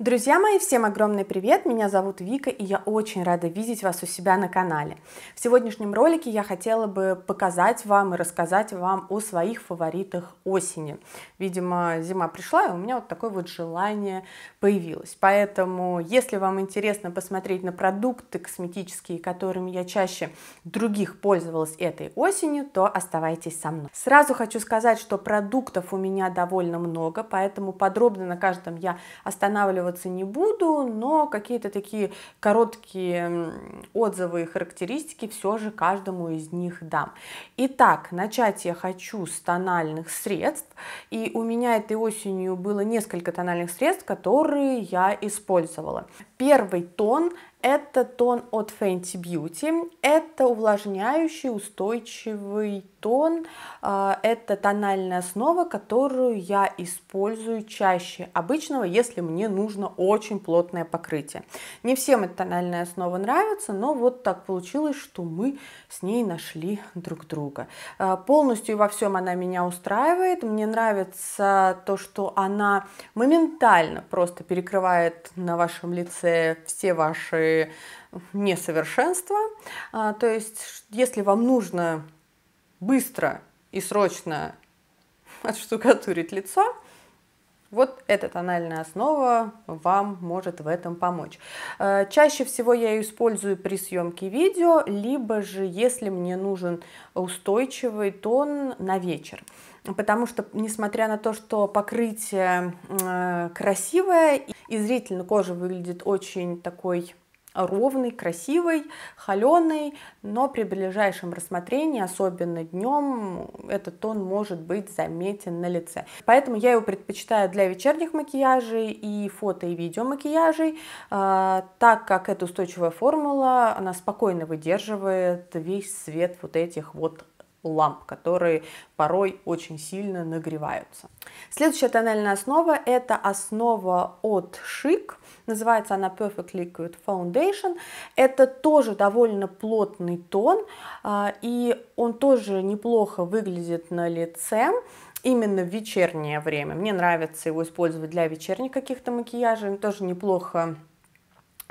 Друзья мои, всем огромный привет! Меня зовут Вика, и я очень рада видеть вас у себя на канале. В сегодняшнем ролике я хотела бы показать вам и рассказать вам о своих фаворитах осени. Видимо, зима пришла, и у меня вот такое вот желание появилось. Поэтому, если вам интересно посмотреть на продукты косметические, которыми я чаще других пользовалась этой осенью, то оставайтесь со мной. Сразу хочу сказать, что продуктов у меня довольно много, поэтому подробно на каждом я останавливаюсь останавливаться не буду, но какие-то такие короткие отзывы и характеристики все же каждому из них дам. Итак, начать я хочу с тональных средств. И у меня этой осенью было несколько тональных средств, которые я использовала. Первый тон – это тон от Fenty Beauty. Это увлажняющий, устойчивый тон. А, это тональная основа, которую я использую чаще обычного, если мне нужно очень плотное покрытие. Не всем эта тональная основа нравится, но вот так получилось, что мы с ней нашли друг друга. А, полностью во всем она меня устраивает. Мне нравится то, что она моментально просто перекрывает на вашем лице это все ваши несовершенства. А, то есть, если вам нужно быстро и срочно отштукатурить лицо, вот эта тональная основа вам может в этом помочь. А, чаще всего я ее использую при съемке видео, либо же если мне нужен устойчивый тон на вечер потому что, несмотря на то, что покрытие э, красивое, и зрительно кожа выглядит очень такой ровной, красивой, холеный, но при ближайшем рассмотрении, особенно днем, этот тон может быть заметен на лице. Поэтому я его предпочитаю для вечерних макияжей и фото и видео макияжей, э, так как эта устойчивая формула, она спокойно выдерживает весь свет вот этих вот ламп, которые порой очень сильно нагреваются. Следующая тональная основа – это основа от Шик, Называется она Perfect Liquid Foundation. Это тоже довольно плотный тон, а, и он тоже неплохо выглядит на лице именно в вечернее время. Мне нравится его использовать для вечерних каких-то макияжей. Он тоже неплохо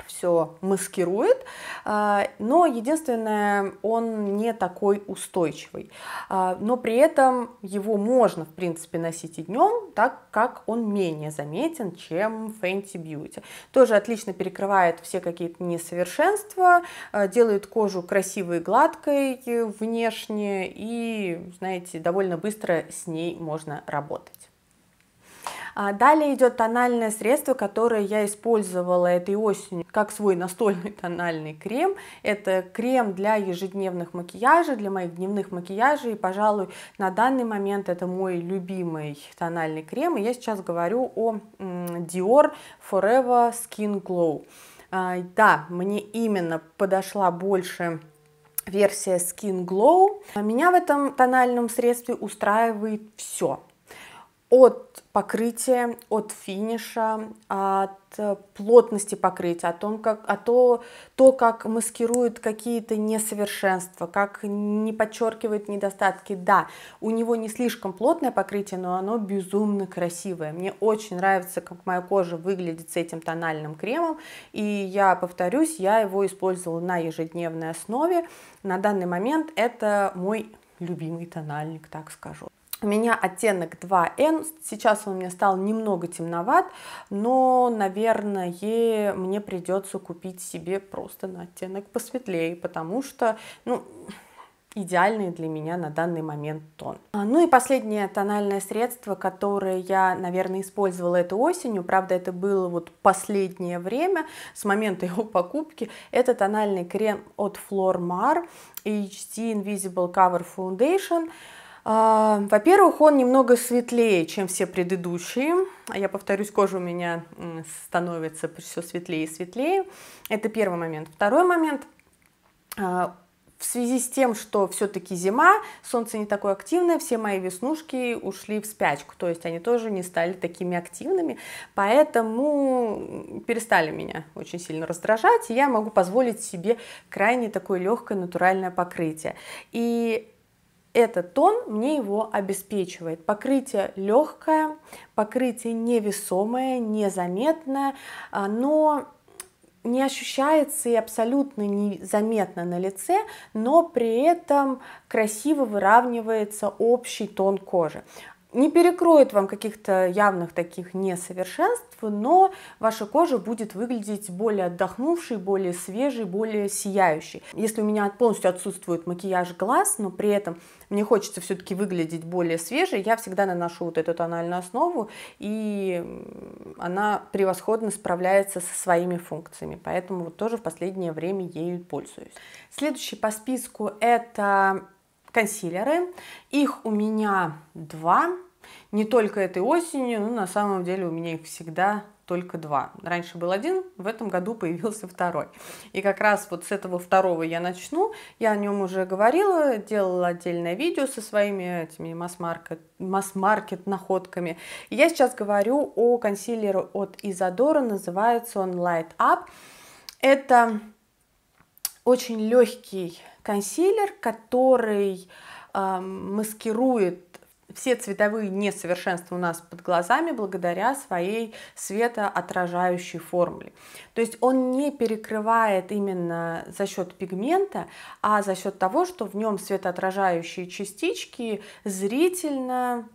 все маскирует, а, но единственное, он не такой устойчивый. А, но при этом его можно, в принципе, носить и днем, так как он менее заметен, чем Fenty Beauty. Тоже отлично перекрывает все какие-то несовершенства, а, делает кожу красивой и гладкой внешне, и, знаете, довольно быстро с ней можно работать. А далее идет тональное средство, которое я использовала этой осенью как свой настольный тональный крем. Это крем для ежедневных макияжей, для моих дневных макияжей. И, пожалуй, на данный момент это мой любимый тональный крем. И я сейчас говорю о Dior Forever Skin Glow. А, да, мне именно подошла больше версия Skin Glow. А меня в этом тональном средстве устраивает все от покрытия, от финиша, от э, плотности покрытия, о том, как, о то, то, как маскирует какие-то несовершенства, как не подчеркивает недостатки. Да, у него не слишком плотное покрытие, но оно безумно красивое. Мне очень нравится, как моя кожа выглядит с этим тональным кремом, и я повторюсь, я его использовала на ежедневной основе. На данный момент это мой любимый тональник, так скажу. У меня оттенок 2N, сейчас он мне стал немного темноват, но, наверное, мне придется купить себе просто на оттенок посветлее, потому что, ну, идеальный для меня на данный момент тон. А, ну и последнее тональное средство, которое я, наверное, использовала эту осенью, правда, это было вот последнее время, с момента его покупки, это тональный крем от Flormar HD Invisible Cover Foundation. А, во-первых, он немного светлее, чем все предыдущие. Я повторюсь, кожа у меня становится все светлее и светлее. Это первый момент. Второй момент. А, в связи с тем, что все-таки зима, солнце не такое активное, все мои веснушки ушли в спячку, то есть они тоже не стали такими активными, поэтому перестали меня очень сильно раздражать, и я могу позволить себе крайне такое легкое натуральное покрытие. И этот тон мне его обеспечивает. Покрытие легкое, покрытие невесомое, незаметное, а, но не ощущается и абсолютно незаметно на лице, но при этом красиво выравнивается общий тон кожи не перекроет вам каких-то явных таких несовершенств, но ваша кожа будет выглядеть более отдохнувшей, более свежей, более сияющей. Если у меня полностью отсутствует макияж глаз, но при этом мне хочется все-таки выглядеть более свежей, я всегда наношу вот эту тональную основу, и она превосходно справляется со своими функциями, поэтому вот тоже в последнее время ею пользуюсь. Следующий по списку это консилеры. Их у меня два не только этой осенью, но на самом деле у меня их всегда только два. Раньше был один, в этом году появился второй. И как раз вот с этого второго я начну. Я о нем уже говорила, делала отдельное видео со своими этими масс-маркет масс находками. И я сейчас говорю о консилере от Изодора, называется он Light Up. Это очень легкий консилер, который э, маскирует все цветовые несовершенства у нас под глазами благодаря своей светоотражающей формуле. То есть он не перекрывает именно за счет пигмента, а за счет того, что в нем светоотражающие частички зрительно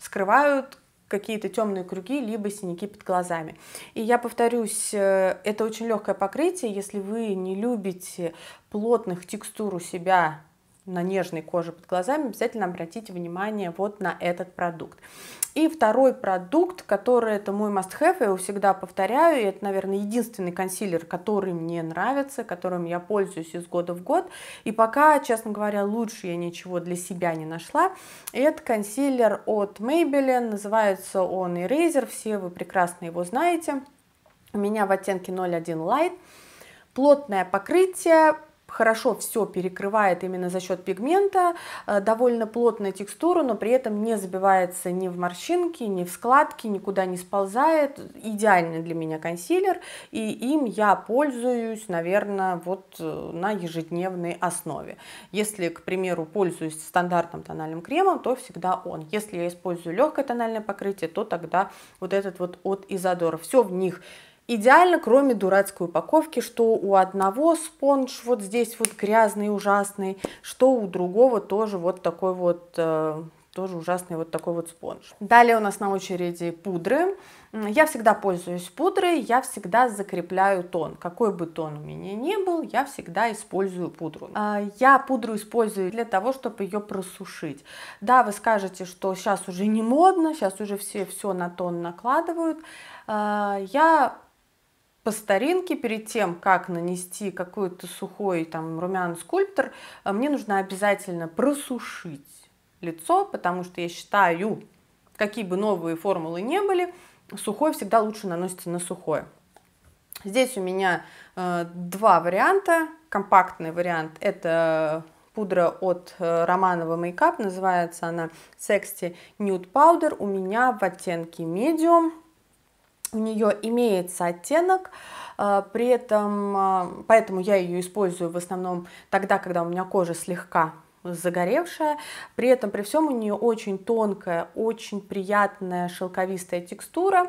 скрывают какие-то темные круги, либо синяки под глазами. И я повторюсь, э, это очень легкое покрытие, если вы не любите плотных текстур у себя на нежной коже под глазами, обязательно обратите внимание вот на этот продукт. И второй продукт, который это мой must-have, я его всегда повторяю, и это, наверное, единственный консилер, который мне нравится, которым я пользуюсь из года в год. И пока, честно говоря, лучше я ничего для себя не нашла. Это консилер от Maybelline, называется он Eraser, все вы прекрасно его знаете. У меня в оттенке 01 Light плотное покрытие, хорошо все перекрывает именно за счет пигмента, э, довольно плотная текстура, но при этом не забивается ни в морщинки, ни в складки, никуда не сползает. Идеальный для меня консилер, и им я пользуюсь, наверное, вот э, на ежедневной основе. Если, к примеру, пользуюсь стандартным тональным кремом, то всегда он. Если я использую легкое тональное покрытие, то тогда вот этот вот от Изодора. Все в них Идеально, кроме дурацкой упаковки, что у одного спонж вот здесь вот грязный, ужасный, что у другого тоже вот такой вот, э, тоже ужасный вот такой вот спонж. Далее у нас на очереди пудры. Я всегда пользуюсь пудрой, я всегда закрепляю тон. Какой бы тон у меня ни был, я всегда использую пудру. А, я пудру использую для того, чтобы ее просушить. Да, вы скажете, что сейчас уже не модно, сейчас уже все все на тон накладывают. А, я по старинке, перед тем, как нанести какой-то сухой там румян скульптор, э, мне нужно обязательно просушить лицо, потому что я считаю, какие бы новые формулы не были, сухой всегда лучше наносится на сухое. Здесь у меня э, два варианта. Компактный вариант – это пудра от э, Романова Makeup, называется она Sexy Nude Powder. У меня в оттенке Medium – у нее имеется оттенок, э, при этом, э, поэтому я ее использую в основном тогда, когда у меня кожа слегка загоревшая, при этом при всем у нее очень тонкая, очень приятная шелковистая текстура,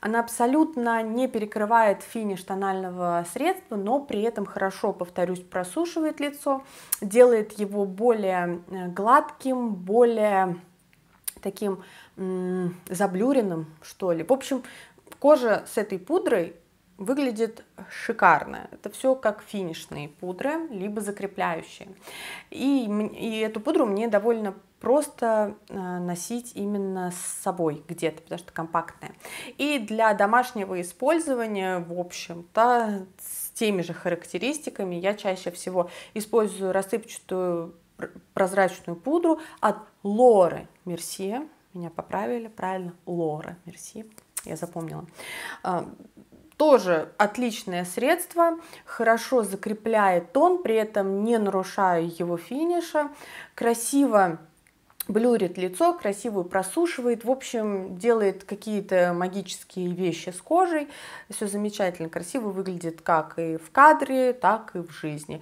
она абсолютно не перекрывает финиш тонального средства, но при этом хорошо, повторюсь, просушивает лицо, делает его более э, гладким, более таким заблюренным, что ли. В общем, Кожа с этой пудрой выглядит шикарно. Это все как финишные пудры, либо закрепляющие. И, и эту пудру мне довольно просто э, носить именно с собой где-то, потому что компактная. И для домашнего использования, в общем-то, с теми же характеристиками я чаще всего использую рассыпчатую прозрачную пудру от Лоры Мерси. Меня поправили, правильно, Лора Мерси я запомнила. А, тоже отличное средство, хорошо закрепляет тон, при этом не нарушая его финиша, красиво блюрит лицо, красиво просушивает, в общем, делает какие-то магические вещи с кожей. Все замечательно, красиво выглядит как и в кадре, так и в жизни.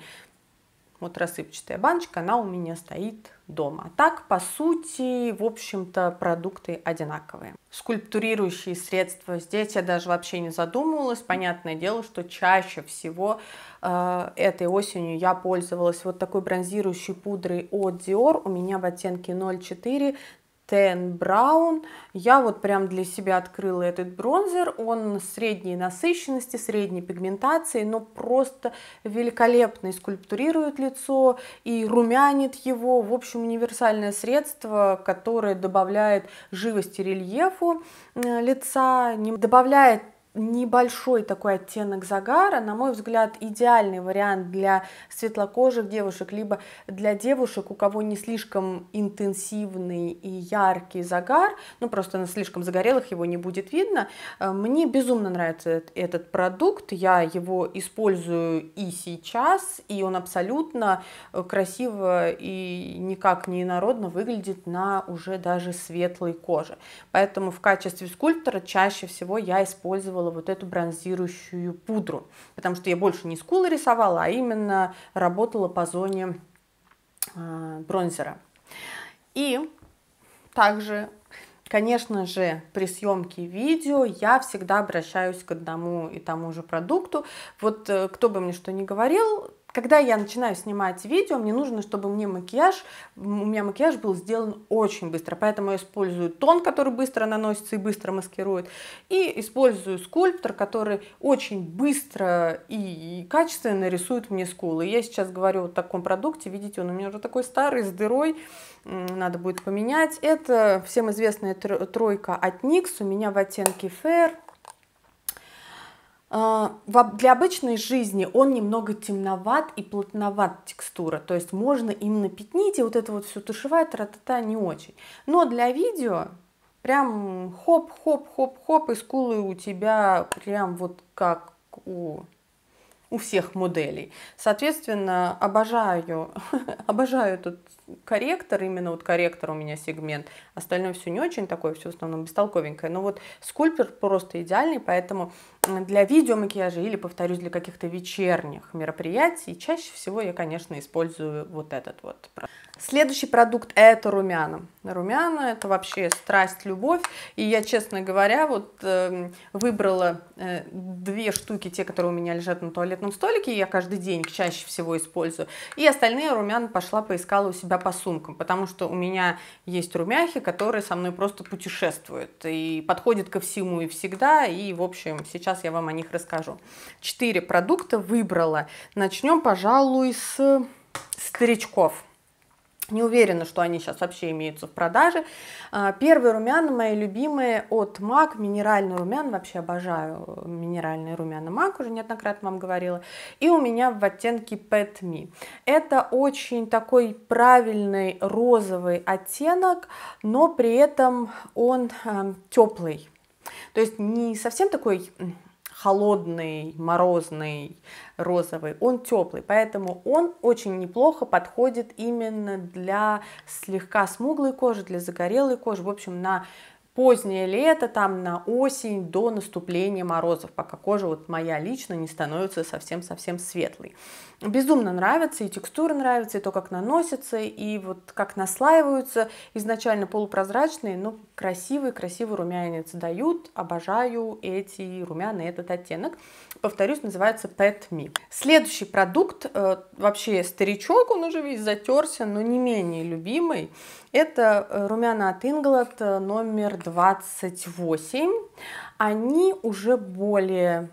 Вот рассыпчатая баночка, она у меня стоит дома. А так, по сути, в общем-то, продукты одинаковые. Скульптурирующие средства здесь я даже вообще не задумывалась. Понятное дело, что чаще всего э, этой осенью я пользовалась вот такой бронзирующей пудрой от Dior. У меня в оттенке 04 Тен Браун. Я вот прям для себя открыла этот бронзер. Он средней насыщенности, средней пигментации, но просто великолепно и скульптурирует лицо, и румянит его. В общем, универсальное средство, которое добавляет живости рельефу э, лица, добавляет небольшой такой оттенок загара, на мой взгляд, идеальный вариант для светлокожих девушек, либо для девушек, у кого не слишком интенсивный и яркий загар, ну просто на слишком загорелых его не будет видно. Э, мне безумно нравится этот продукт, я его использую и сейчас, и он абсолютно э, красиво и никак не инородно выглядит на уже даже светлой коже. Поэтому в качестве скульптора чаще всего я использовала делала вот эту бронзирующую пудру, потому что я больше не скулы рисовала, а именно работала по зоне а, бронзера. И также, конечно же, при съемке видео я всегда обращаюсь к одному и тому же продукту. Вот э, кто бы мне что ни говорил, когда я начинаю снимать видео, мне нужно, чтобы мне макияж, у меня макияж был сделан очень быстро, поэтому я использую тон, который быстро наносится и быстро маскирует, и использую скульптор, который очень быстро и качественно рисует мне скулы. Я сейчас говорю о таком продукте, видите, он у меня уже такой старый, с дырой, надо будет поменять. Это всем известная тройка от NYX, у меня в оттенке Fair, а, для обычной жизни он немного темноват и плотноват текстура, то есть можно им пятнить, и вот это вот все тушевая тра-та-та не очень. Но для видео прям хоп-хоп-хоп-хоп, и скулы у тебя прям вот как у у всех моделей. Соответственно, обожаю, обожаю этот корректор, именно вот корректор у меня сегмент. Остальное все не очень такое, все в основном бестолковенькое. Но вот скульптор просто идеальный, поэтому для видеомакияжа или, повторюсь, для каких-то вечерних мероприятий чаще всего я, конечно, использую вот этот вот. Следующий продукт это румяна. Румяна это вообще страсть, любовь. И я, честно говоря, вот э, выбрала э, две штуки, те, которые у меня лежат на туалетном столике, я каждый день чаще всего использую. И остальные румяна пошла поискала у себя да, по сумкам, потому что у меня есть румяхи, которые со мной просто путешествуют и подходят ко всему и всегда, и, в общем, сейчас я вам о них расскажу. Четыре продукта выбрала. Начнем, пожалуй, с старичков. Не уверена, что они сейчас вообще имеются в продаже. А, первый румяна мои любимые от МАК, минеральный румян, вообще обожаю э, минеральные румяна МАК, уже неоднократно вам говорила. И у меня в оттенке Pet Me. Это очень такой правильный розовый оттенок, но при этом он эм, теплый. То есть не совсем такой холодный, морозный, розовый, он теплый, поэтому он очень неплохо подходит именно для слегка смуглой кожи, для загорелой кожи, в общем, на позднее лето, там на осень до наступления морозов, пока кожа вот моя лично не становится совсем-совсем светлой. Безумно нравится, и текстура нравится, и то, как наносится, и вот как наслаиваются. Изначально полупрозрачные, но красивые красивые румянец дают. Обожаю эти румяна, этот оттенок повторюсь, называется Pet Me. Следующий продукт, э, вообще старичок, он уже весь затерся, но не менее любимый, это э, румяна от Inglot э, номер 28. Они уже более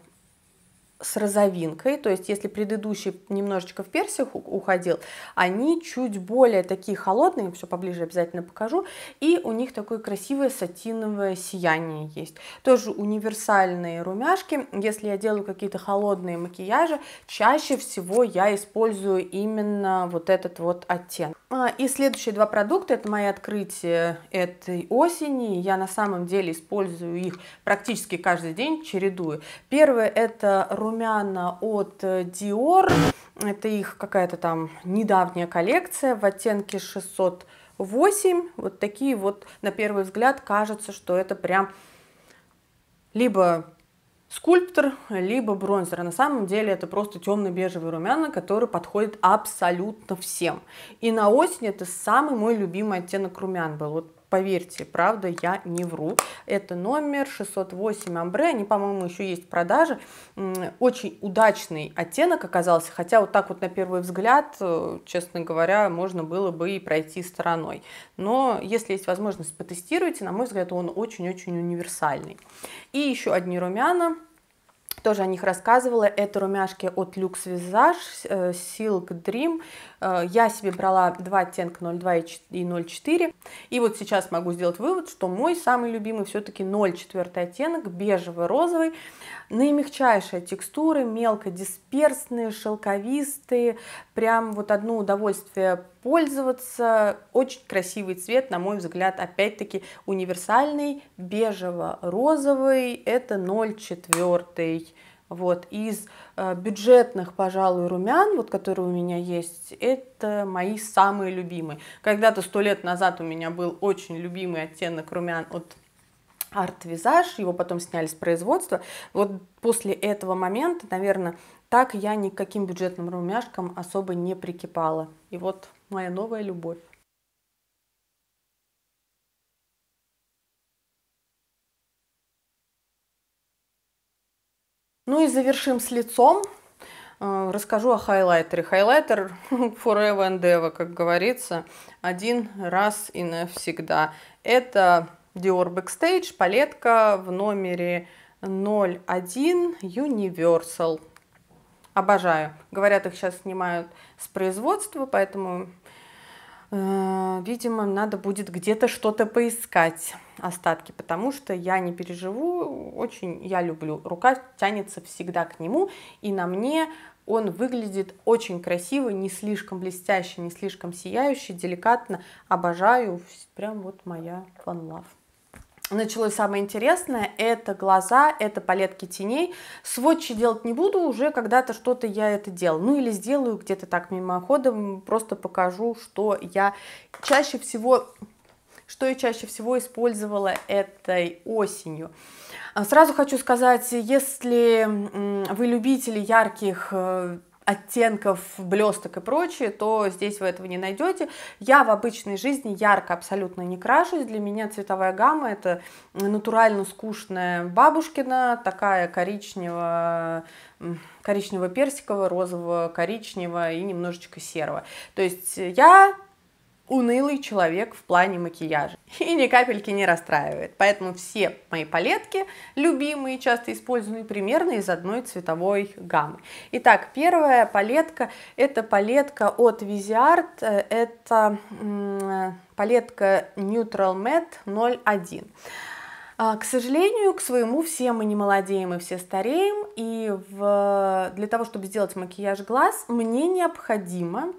с розовинкой, то есть если предыдущий немножечко в персик уходил, они чуть более такие холодные, все поближе обязательно покажу, и у них такое красивое сатиновое сияние есть. Тоже универсальные румяшки, если я делаю какие-то холодные макияжи, чаще всего я использую именно вот этот вот оттенок. А, и следующие два продукта, это мои открытия этой осени, я на самом деле использую их практически каждый день, чередую. Первое это румяшки, румяна от Dior. Это их какая-то там недавняя коллекция в оттенке 608. Вот такие вот, на первый взгляд, кажется, что это прям либо скульптор, либо бронзер. на самом деле это просто темно бежевый румяна, который подходит абсолютно всем. И на осень это самый мой любимый оттенок румян был. Вот Поверьте, правда, я не вру. Это номер 608 амбре, они, по-моему, еще есть в продаже. Очень удачный оттенок оказался, хотя вот так вот на первый взгляд, э, честно говоря, можно было бы и пройти стороной. Но если есть возможность, потестируйте. На мой взгляд, он очень-очень универсальный. И еще одни румяна – тоже о них рассказывала. Это румяшки от Lux Visage, э, Silk Dream. Э, я себе брала два оттенка 0,2 и 0,4. И вот сейчас могу сделать вывод, что мой самый любимый все-таки 0,4 оттенок, бежево-розовый. Наимягчайшая текстуры, мелко дисперсные, шелковистые. Прям вот одно удовольствие пользоваться. Очень красивый цвет, на мой взгляд, опять-таки универсальный, бежево-розовый, это 0,4. Вот, из э, бюджетных, пожалуй, румян, вот которые у меня есть, это мои самые любимые. Когда-то сто лет назад у меня был очень любимый оттенок румян от арт-визаж, его потом сняли с производства. Вот после этого момента, наверное, так я ни к каким бюджетным румяшкам особо не прикипала. И вот моя новая любовь. Ну и завершим с лицом. Э, расскажу о хайлайтере. Хайлайтер forever and ever, как говорится, один раз и навсегда. Это Dior Backstage, палетка в номере 01 Universal. Обожаю. Говорят, их сейчас снимают с производства, поэтому, э, видимо, надо будет где-то что-то поискать остатки, потому что я не переживу, очень я люблю. Рука тянется всегда к нему, и на мне он выглядит очень красиво, не слишком блестяще, не слишком сияющий, деликатно. Обожаю, прям вот моя фан-лав началось самое интересное, это глаза, это палетки теней. Сводчи делать не буду, уже когда-то что-то я это делал. Ну или сделаю где-то так мимоходом, просто покажу, что я чаще всего, что я чаще всего использовала этой осенью. А сразу хочу сказать, если вы любители ярких э, оттенков, блесток и прочее, то здесь вы этого не найдете. Я в обычной жизни ярко абсолютно не крашусь. Для меня цветовая гамма это натурально скучная бабушкина, такая коричневая коричнево-персикового, розового, коричневого и немножечко серого. То есть я унылый человек в плане макияжа и ни капельки не расстраивает. Поэтому все мои палетки, любимые, часто используемые примерно из одной цветовой гаммы. Итак, первая палетка, это палетка от Viseart, это палетка Neutral Matte 01. А, к сожалению, к своему все мы не молодеем и все стареем, и в... для того, чтобы сделать макияж глаз, мне необходимо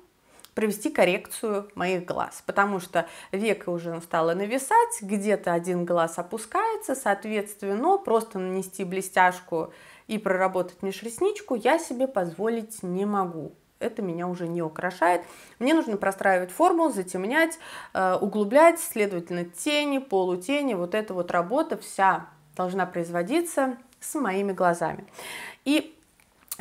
провести коррекцию моих глаз, потому что века уже стало нависать, где-то один глаз опускается, соответственно, просто нанести блестяшку и проработать межресничку я себе позволить не могу. Это меня уже не украшает. Мне нужно простраивать форму, затемнять, э, углублять, следовательно, тени, полутени. Вот эта вот работа вся должна производиться с моими глазами. И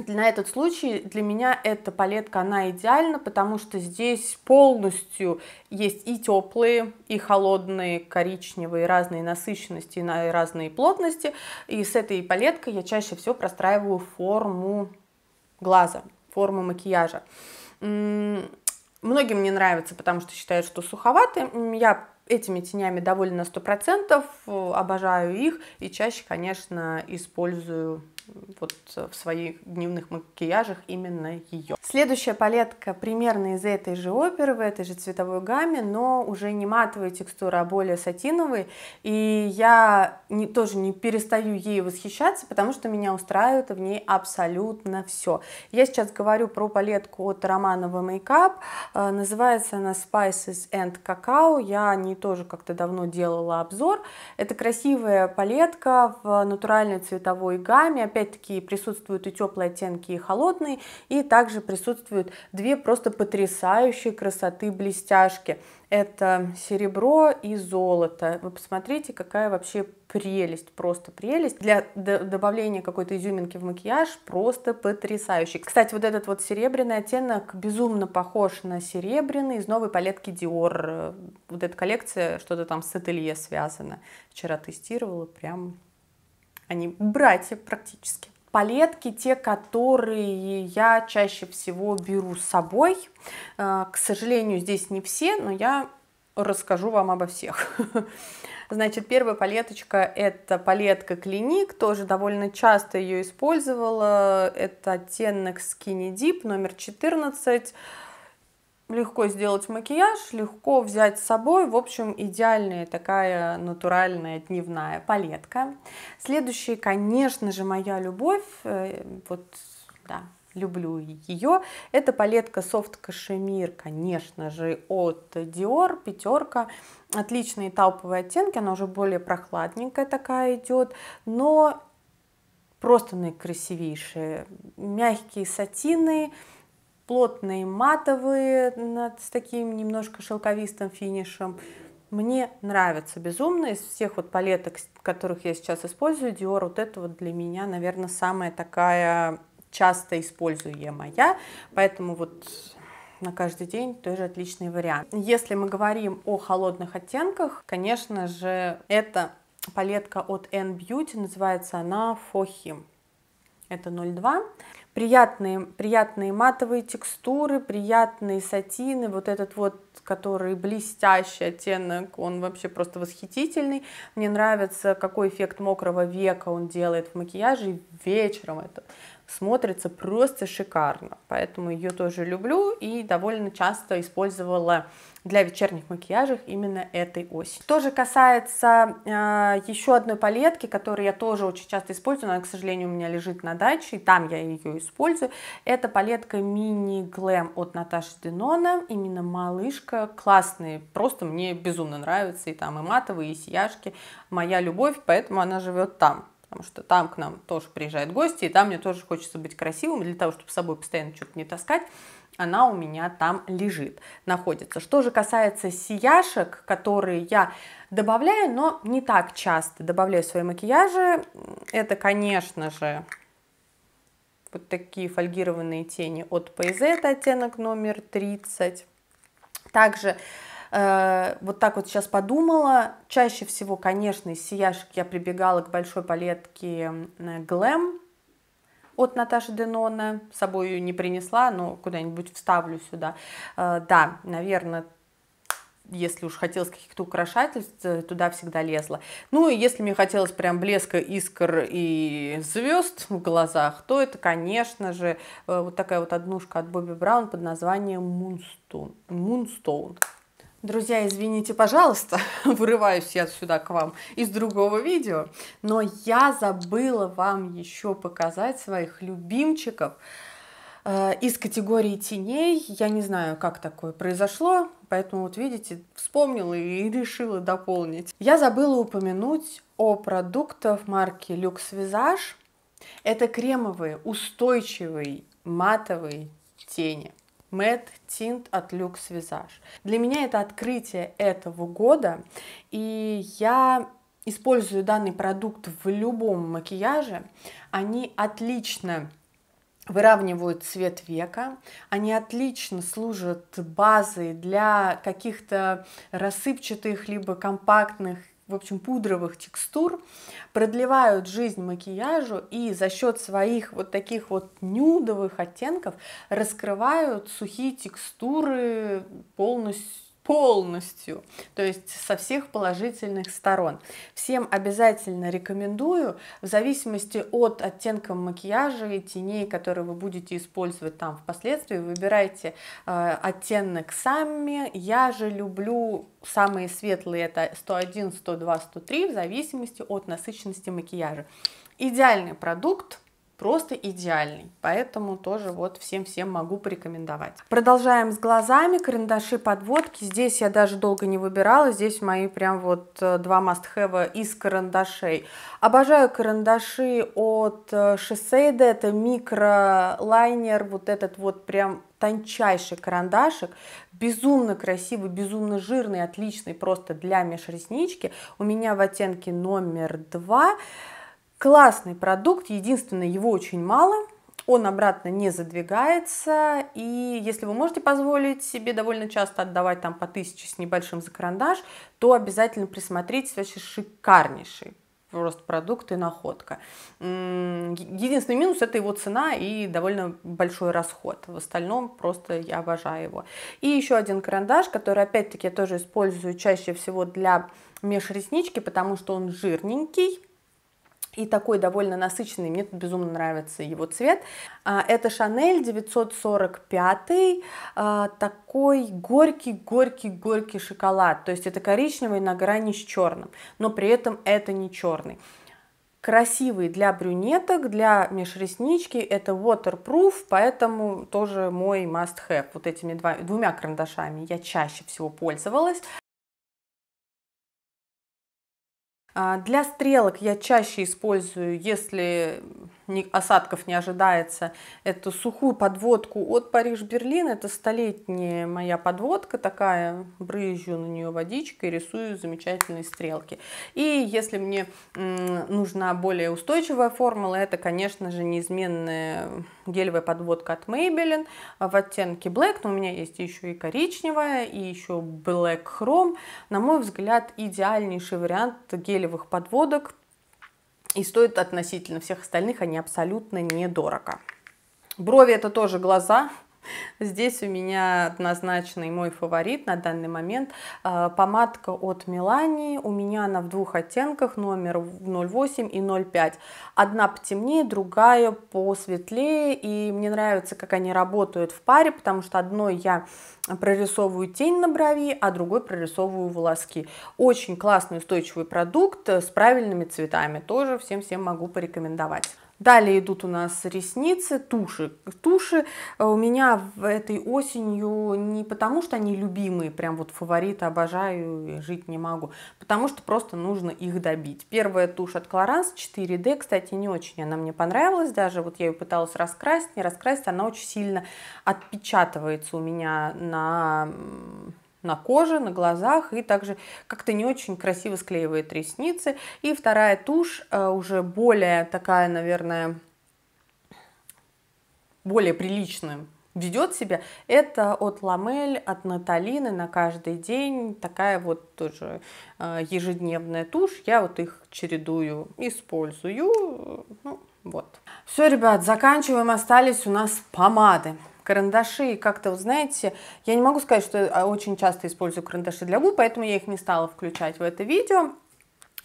на этот случай для меня эта палетка, она идеальна, потому что здесь полностью есть и теплые, и холодные, коричневые, разные насыщенности, и разные плотности. И с этой палеткой я чаще всего простраиваю форму глаза, форму макияжа. Многим не нравится, потому что считают, что суховаты. Я Этими тенями довольно на процентов обожаю их и чаще, конечно, использую вот в своих дневных макияжах именно ее. Следующая палетка примерно из этой же оперы, в этой же цветовой гамме, но уже не матовая текстура, а более сатиновый. И я не, тоже не перестаю ей восхищаться, потому что меня устраивает в ней абсолютно все. Я сейчас говорю про палетку от Романова Makeup. Э, называется она Spices and Cacao. Я не тоже как-то давно делала обзор. Это красивая палетка в натуральной цветовой гамме. Опять-таки присутствуют и теплые оттенки, и холодные. И также присутствуют присутствуют две просто потрясающие красоты блестяшки. Это серебро и золото. Вы посмотрите, какая вообще прелесть, просто прелесть. Для добавления какой-то изюминки в макияж просто потрясающий. Кстати, вот этот вот серебряный оттенок безумно похож на серебряный из новой палетки Dior. Вот эта коллекция что-то там с ателье связано Вчера тестировала, прям они братья практически палетки те, которые я чаще всего беру с собой. Э, к сожалению, здесь не все, но я расскажу вам обо всех. Значит, первая палеточка – это палетка Клиник, тоже довольно часто ее использовала. Это оттенок Skinny Deep номер 14. Легко сделать макияж, легко взять с собой. В общем, идеальная такая натуральная дневная палетка. Следующая, конечно же, моя любовь. Э, вот, да, люблю ее. Это палетка Soft Cashmere, конечно же, от Dior, пятерка. Отличные талповые оттенки, она уже более прохладненькая такая идет, но просто наикрасивейшие. Мягкие сатины, плотные матовые с таким немножко шелковистым финишем. Мне нравится безумно. Из всех вот палеток, которых я сейчас использую, Dior вот это вот для меня, наверное, самая такая часто используемая. Поэтому вот на каждый день тоже отличный вариант. Если мы говорим о холодных оттенках, конечно же, это палетка от N Beauty, называется она Fohim. Это 02 приятные, приятные матовые текстуры, приятные сатины, вот этот вот, который блестящий оттенок, он вообще просто восхитительный. Мне нравится, какой эффект мокрого века он делает в макияже вечером. Это смотрится просто шикарно. Поэтому ее тоже люблю и довольно часто использовала для вечерних макияжей именно этой оси. Что же касается э, а, еще одной палетки, которую я тоже очень часто использую, она, к сожалению, у меня лежит на даче, и там я ее использую, это палетка Mini Glam от Наташи Денона, именно малышка, классные, просто мне безумно нравятся, и там и матовые, и сияшки, моя любовь, поэтому она живет там потому что там к нам тоже приезжают гости, и там мне тоже хочется быть красивым, для того, чтобы с собой постоянно что-то не таскать, она у меня там лежит, находится. Что же касается сияшек, которые я добавляю, но не так часто добавляю в свои макияжи, это, конечно же, вот такие фольгированные тени от PZ, оттенок номер 30. Также Э, вот так вот сейчас подумала, чаще всего, конечно, из сияшек я прибегала к большой палетке Glam э, от Наташи Денона. С собой ее не принесла, но куда-нибудь вставлю сюда. Э, да, наверное, если уж хотелось каких-то украшательств, туда всегда лезла. Ну, и если мне хотелось прям блеска искр и звезд в глазах, то это, конечно же, вот такая вот однушка от Бобби Браун под названием Moonstone. Moonstone. Друзья, извините, пожалуйста, вырываюсь я сюда к вам из другого видео, но я забыла вам еще показать своих любимчиков э, из категории теней. Я не знаю, как такое произошло, поэтому вот видите, вспомнила и решила дополнить. Я забыла упомянуть о продуктах марки Lux Visage. Это кремовые, устойчивые, матовые тени – Мэтт Тинт от Люкс Визаж. Для меня это открытие этого года, и я использую данный продукт в любом макияже. Они отлично выравнивают цвет века, они отлично служат базой для каких-то рассыпчатых либо компактных в общем, пудровых текстур, продлевают жизнь макияжу и за счет своих вот таких вот нюдовых оттенков раскрывают сухие текстуры полностью полностью, то есть со всех положительных сторон. Всем обязательно рекомендую, в зависимости от оттенка макияжа и теней, которые вы будете использовать там впоследствии, выбирайте э, оттенок сами. Я же люблю самые светлые, это 101, 102, 103, в зависимости от насыщенности макияжа. Идеальный продукт – просто идеальный. Поэтому тоже вот всем-всем могу порекомендовать. Продолжаем с глазами, карандаши, подводки. Здесь я даже долго не выбирала, здесь мои прям вот э, два must-have из карандашей. Обожаю карандаши от Shiseido, э, это микролайнер, вот этот вот прям тончайший карандашик, безумно красивый, безумно жирный, отличный просто для межреснички. У меня в оттенке номер два. Классный продукт, единственное, его очень мало, он обратно не задвигается, и если вы можете позволить себе довольно часто отдавать там по тысяче с небольшим за карандаш, то обязательно присмотритесь, вообще шикарнейший просто продукт и находка. Единственный минус – это его цена и довольно большой расход. В остальном просто я обожаю его. И еще один карандаш, который, опять-таки, я тоже использую чаще всего для межреснички, потому что он жирненький, и такой довольно насыщенный, мне тут безумно нравится его цвет. А, это Шанель 945, а, такой горький-горький-горький шоколад, то есть это коричневый на грани с черным, но при этом это не черный. Красивый для брюнеток, для межреснички, это waterproof, поэтому тоже мой must have. Вот этими двумя карандашами я чаще всего пользовалась. А, для стрелок я чаще использую, если осадков не ожидается, эту сухую подводку от Париж-Берлин. Это столетняя моя подводка такая, брызжу на нее водичкой, рисую замечательные стрелки. И если мне нужна более устойчивая формула, это, конечно же, неизменная гелевая подводка от Maybelline в оттенке Black, но у меня есть еще и коричневая, и еще Black Chrome. На мой взгляд, идеальнейший вариант гелевых подводок и стоит относительно всех остальных они абсолютно недорого. Брови это тоже глаза. Здесь у меня однозначный мой фаворит на данный момент. А, помадка от Милани. У меня она в двух оттенках, номер 08 и 05. Одна потемнее, другая посветлее. И мне нравится, как они работают в паре, потому что одной я прорисовываю тень на брови, а другой прорисовываю волоски. Очень классный устойчивый продукт э, с правильными цветами. Тоже всем-всем могу порекомендовать. Далее идут у нас ресницы, туши. Туши э, у меня в этой осенью не потому, что они любимые, прям вот фавориты, обожаю, жить не могу, потому что просто нужно их добить. Первая тушь от Clarins 4D, кстати, не очень она мне понравилась, даже вот я ее пыталась раскрасить, не раскрасить, она очень сильно отпечатывается у меня на на коже, на глазах и также как-то не очень красиво склеивает ресницы. И вторая тушь э, уже более такая, наверное, более приличная ведет себя, это от Ламель, от Наталины на каждый день, такая вот тоже э, ежедневная тушь, я вот их чередую, использую, э, ну, вот. Все, ребят, заканчиваем, остались у нас помады карандаши как-то, вот знаете, я не могу сказать, что я очень часто использую карандаши для губ, поэтому я их не стала включать в это видео.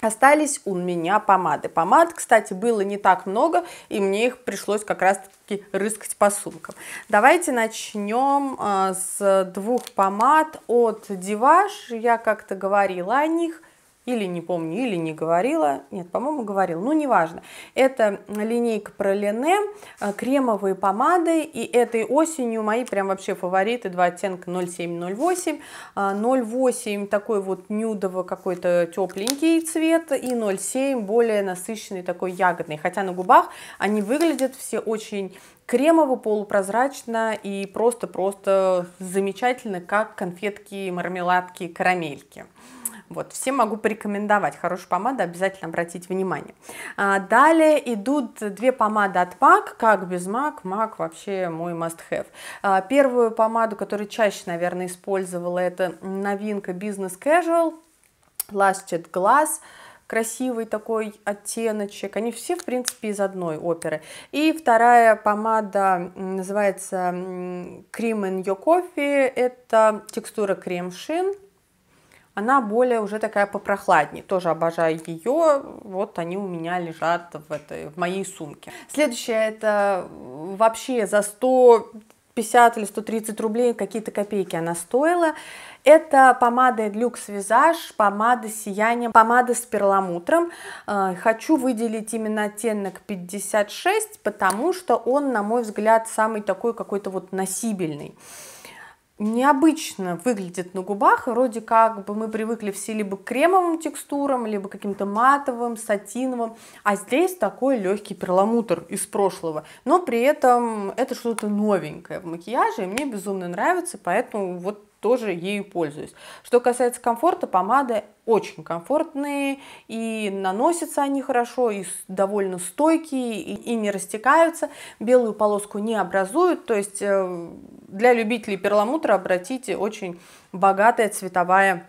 Остались у меня помады. Помад, кстати, было не так много, и мне их пришлось как раз-таки рыскать по сумкам. Давайте начнем а, с двух помад от Диваш. Я как-то говорила о них или не помню, или не говорила, нет, по-моему, говорила, ну, неважно. Это линейка про Лене, а, кремовые помады, и этой осенью мои прям вообще фавориты, два оттенка 07-08, 08 а, такой вот нюдово какой-то тепленький цвет, и 07 более насыщенный такой ягодный, хотя на губах они выглядят все очень кремово, полупрозрачно и просто-просто замечательно, как конфетки, мармеладки, карамельки. Вот, всем могу порекомендовать. Хорошая помада, обязательно обратить внимание. А, далее идут две помады от MAC. Как без MAC? MAC вообще мой must-have. А, первую помаду, которую чаще, наверное, использовала, это новинка Business Casual. Lasted Glass красивый такой оттеночек. Они все, в принципе, из одной оперы. И вторая помада называется Cream in Your Coffee. Это текстура крем-шин она более уже такая попрохладнее. Тоже обожаю ее. Вот они у меня лежат в, этой, в моей сумке. Следующее это вообще за 100 150 или 130 рублей, какие-то копейки она стоила. Это помада Люкс Визаж, помада сияния, помада с перламутром. А, хочу выделить именно оттенок 56, потому что он, на мой взгляд, самый такой какой-то вот носибельный необычно выглядит на губах, вроде как бы мы привыкли все либо к кремовым текстурам, либо каким-то матовым, сатиновым, а здесь такой легкий перламутр из прошлого, но при этом это что-то новенькое в макияже, и мне безумно нравится, поэтому вот тоже ею пользуюсь. Что касается комфорта, помады очень комфортные, и наносятся они хорошо, и довольно стойкие, и, и не растекаются, белую полоску не образуют, то есть э, для любителей перламутра обратите очень богатая цветовая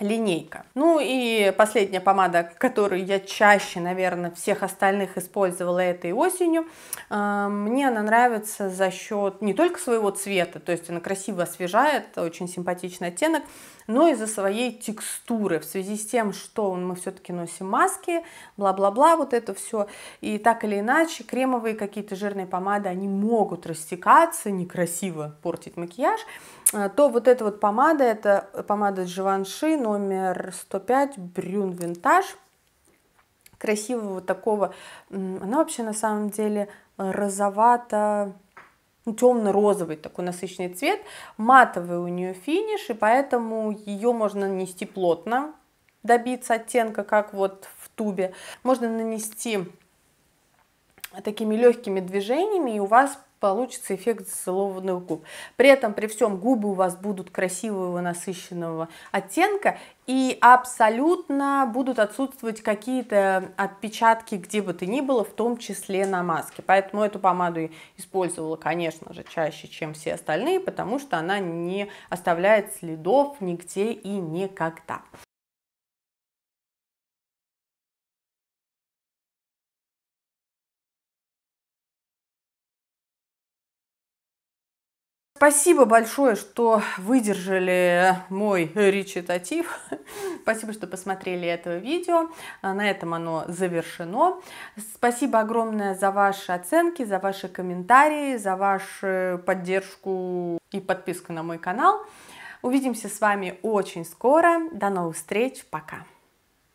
линейка. Ну и последняя помада, которую я чаще, наверное, всех остальных использовала этой осенью. А, мне она нравится за счет не только своего цвета, то есть она красиво освежает, очень симпатичный оттенок, но и за своей текстуры. В связи с тем, что мы все-таки носим маски, бла-бла-бла, вот это все. И так или иначе, кремовые какие-то жирные помады, они могут растекаться, некрасиво портить макияж. А, то вот эта вот помада, это помада Givenchy номер 105 Брюн Винтаж. Красивого вот такого, она вообще на самом деле розовато ну, темно-розовый такой насыщенный цвет, матовый у нее финиш, и поэтому ее можно нанести плотно, добиться оттенка, как вот в тубе. Можно нанести такими легкими движениями, и у вас получится эффект зацелованный губ. При этом, при всем, губы у вас будут красивого, насыщенного оттенка, и абсолютно будут отсутствовать какие-то отпечатки, где бы то ни было, в том числе на маске. Поэтому эту помаду использовала, конечно же, чаще, чем все остальные, потому что она не оставляет следов нигде и никогда. Спасибо большое, что выдержали мой речитатив. Спасибо, что посмотрели это видео. А, на этом оно завершено. Спасибо огромное за ваши оценки, за ваши комментарии, за вашу поддержку и подписку на мой канал. Увидимся с вами очень скоро. До новых встреч. Пока.